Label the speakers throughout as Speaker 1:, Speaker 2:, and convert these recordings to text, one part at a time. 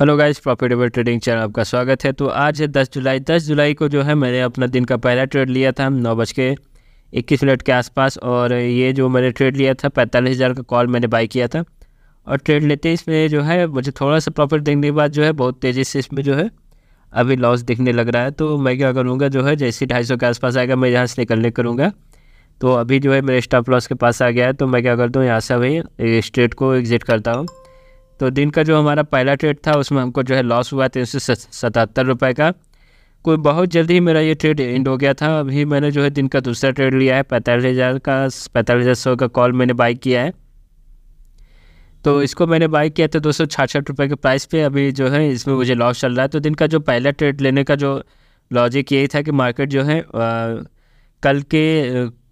Speaker 1: hello guys profitable trading channel आपका स्वागत है तो आज है 10 जुलाई 10 जुलाई को जो है मैंने अपना दिन का पहला ट्रेड लिया था नौ बज के इक्कीस मिनट के आसपास और ये जो मैंने ट्रेड लिया था पैंतालीस हज़ार का कॉल मैंने बाई किया था और ट्रेड लेते इसमें जो है मुझे थोड़ा सा प्रॉफिट देखने के बाद जो है बहुत तेज़ी से इसमें जो है अभी लॉस दिखने लग रहा है तो मैं क्या करूँगा जो है जैसे ढाई के आसपास आएगा मैं यहाँ से निकलने करूँगा तो अभी जो है मेरे स्टॉप लॉस के पास आ गया है तो मैं क्या करता हूँ यहाँ से अभी स्ट्रेट को एग्जिट करता हूँ तो दिन का जो हमारा पहला ट्रेड था उसमें हमको जो है लॉस हुआ तीन सौ सतहत्तर रुपये का कोई बहुत जल्दी ही मेरा ये ट्रेड एंड हो गया था अभी मैंने जो है दिन का दूसरा ट्रेड लिया है पैंतालीस हज़ार का पैंतालीस हज़ार सौ का कॉल मैंने बाई किया है तो इसको मैंने बाई किया था दो सौ छाछठ रुपये के प्राइस पे अभी जो है इसमें मुझे लॉस चल रहा है तो दिन का जो पहला ट्रेड लेने का जो लॉजिक यही था कि मार्केट जो है आ, कल के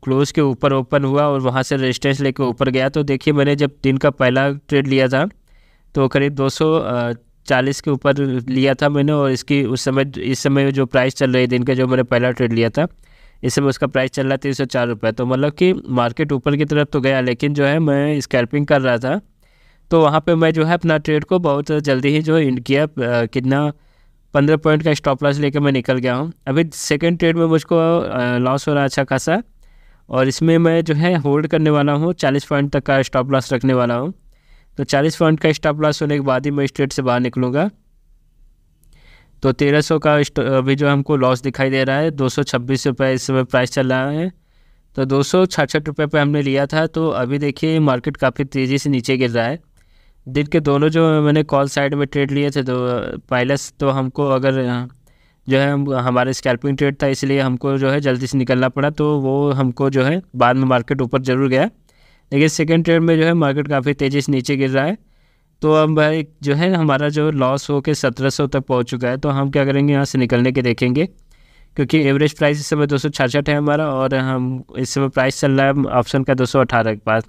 Speaker 1: क्लोज के ऊपर ओपन हुआ और वहाँ से रेजिस्टेंस लेकर ऊपर गया तो देखिए मैंने जब दिन का पहला ट्रेड लिया था तो करीब 240 के ऊपर लिया था मैंने और इसकी उस समय इस समय जो प्राइस चल रही दिन का जो मैंने पहला ट्रेड लिया था इस समय उसका प्राइस चल रहा तीन सौ चार रुपये तो मतलब कि मार्केट ऊपर की तरफ तो गया लेकिन जो है मैं स्कैल्पिंग कर रहा था तो वहाँ पे मैं जो है अपना ट्रेड को बहुत जल्दी ही जो इंड किया कितना पंद्रह पॉइंट का स्टॉप लॉस लेकर मैं निकल गया हूँ अभी सेकेंड ट्रेड में मुझको लॉस हो रहा अच्छा खासा और इसमें मैं जो है होल्ड करने वाला हूँ चालीस पॉइंट तक का स्टॉप लॉस रखने वाला हूँ तो चालीस पॉइंट का स्टॉप लॉस होने के बाद ही मैं स्ट्रेट से बाहर निकलूँगा तो तेरह सौ का अभी जो हमको लॉस दिखाई दे रहा है दो सौ छब्बीस रुपये इस समय प्राइस चल रहा है तो दो सौ छाछठ रुपये पर हमने लिया था तो अभी देखिए मार्केट काफ़ी तेज़ी से नीचे गिर रहा है दिन के दोनों जो मैंने कॉल साइड में ट्रेड लिए थे तो पायलस तो हमको अगर जो है हमारे स्कैल्पिंग ट्रेड था इसलिए हमको जो है जल्दी से निकलना पड़ा तो वो हमको जो है बाद में मार्केट ऊपर ज़रूर गया लेकिन सेकेंड ट्रेड में जो है मार्केट काफ़ी तेज़ी से नीचे गिर रहा है तो अब भाई जो है हमारा जो लॉस हो के सत्रह सौ तक पहुँच चुका है तो हम क्या करेंगे यहाँ से निकलने के देखेंगे क्योंकि एवरेज प्राइस इस समय दो सौ छाछठ है हमारा और हम इस समय प्राइस चल रहा है ऑप्शन का दो सौ अठारह के पास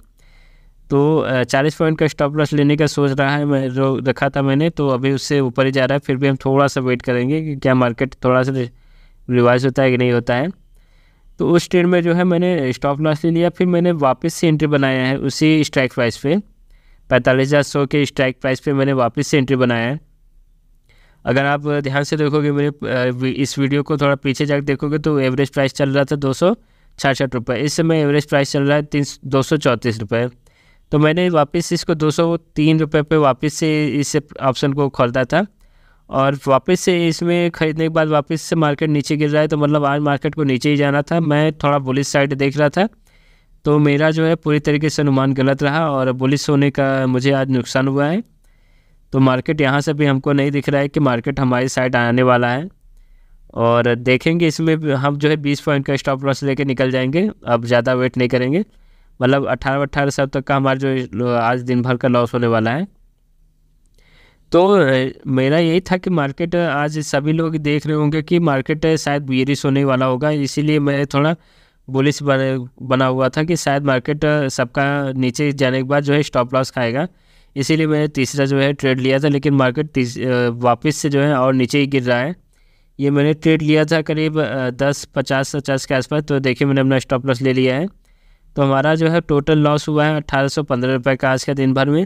Speaker 1: तो चालीस पॉइंट का स्टॉप लॉस लेने का सोच रहा है मैं जो रखा था मैंने तो अभी उससे ऊपर ही जा रहा है फिर भी हम थोड़ा सा वेट करेंगे कि क्या मार्केट थोड़ा सा रिवाइज होता है कि नहीं होता है तो उस ट्रेड में जो है मैंने स्टॉप लॉस ले लिया फिर मैंने वापस से एंट्री बनाया है उसी स्ट्राइक प्राइस पे पैंतालीस हज़ार सौ के स्ट्राइक प्राइस पे मैंने वापस से एंट्री बनाया है अगर आप ध्यान से देखोगे मेरे इस वीडियो को थोड़ा पीछे जाकर देखोगे तो एवरेज प्राइस चल रहा था दो सौ रुपये इस समय एवरेज प्राइस चल रहा है तीन दो सौ चौंतीस रुपये तो मैंने वापस इसको दो सौ तीन रुपये पर वापस से इस ऑप्शन को खोलता था और वापस से इसमें ख़रीदने के बाद वापस से मार्केट नीचे गिर रहा है तो मतलब आज मार्केट को नीचे ही जाना था मैं थोड़ा बुलिस साइड देख रहा था तो मेरा जो है पूरी तरीके से अनुमान गलत रहा और बुलिस होने का मुझे आज नुकसान हुआ है तो मार्केट यहाँ से भी हमको नहीं दिख रहा है कि मार्केट हमारी साइड आने वाला है और देखेंगे इसमें हम जो है बीस पॉइंट का स्टॉप लॉस लेके निकल जाएंगे अब ज़्यादा वेट नहीं करेंगे मतलब अट्ठारह अट्ठारह सौ तक का हमारा जो आज दिन भर का लॉस होने वाला है तो मेरा यही था कि मार्केट आज सभी लोग देख रहे होंगे कि मार्केट शायद बीरिश होने वाला होगा इसीलिए मैं थोड़ा बुलिश बना हुआ था कि शायद मार्केट सबका नीचे जाने के बाद जो है स्टॉप लॉस खाएगा इसीलिए मैंने तीसरा जो है ट्रेड लिया था लेकिन मार्केट वापस से जो है और नीचे ही गिर रहा है ये मैंने ट्रेड लिया था करीब दस पचास पचास के आसपास तो देखिए मैंने अपना स्टॉप लॉस ले लिया है तो हमारा जो है टोटल लॉस हुआ है अट्ठारह सौ पंद्रह रुपये का आज के दिन भर में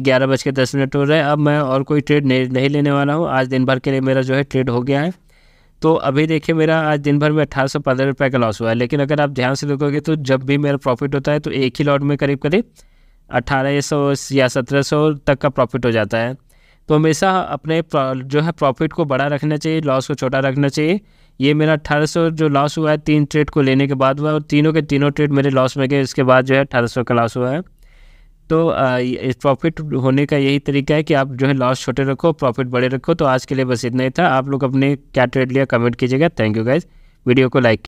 Speaker 1: ग्यारह बज के दस मिनट हो रहे हैं अब मैं और कोई ट्रेड नहीं, नहीं लेने वाला हूँ आज दिन भर के लिए मेरा जो है ट्रेड हो गया है तो अभी देखिए मेरा आज दिन भर में अट्ठारह सौ पंद्रह रुपये का लॉस हुआ है लेकिन अगर आप ध्यान से देखोगे तो जब भी मेरा प्रॉफिट होता है तो एक ही लॉट में करीब करीब अट्ठारह सौ या सत्रह सौ तक का प्रॉफिट हो जाता है तो हमेशा अपने जो है प्रॉफिट को बड़ा रखना चाहिए लॉस को छोटा रखना चाहिए ये मेरा अट्ठारह सौ जो लॉस हुआ है तीन ट्रेड को लेने के बाद हुआ और तीनों के तीनों ट्रेड मेरे लॉस में गए इसके बाद जो है अट्ठारह सौ का लॉस हुआ है तो प्रॉफिट होने का यही तरीका है कि आप जो है लॉस छोटे रखो प्रॉफिट बड़े रखो तो आज के लिए बस इतना ही था आप लोग अपने क्या ट्रेड लिया कमेंट कीजिएगा थैंक यू गाइज वीडियो को लाइक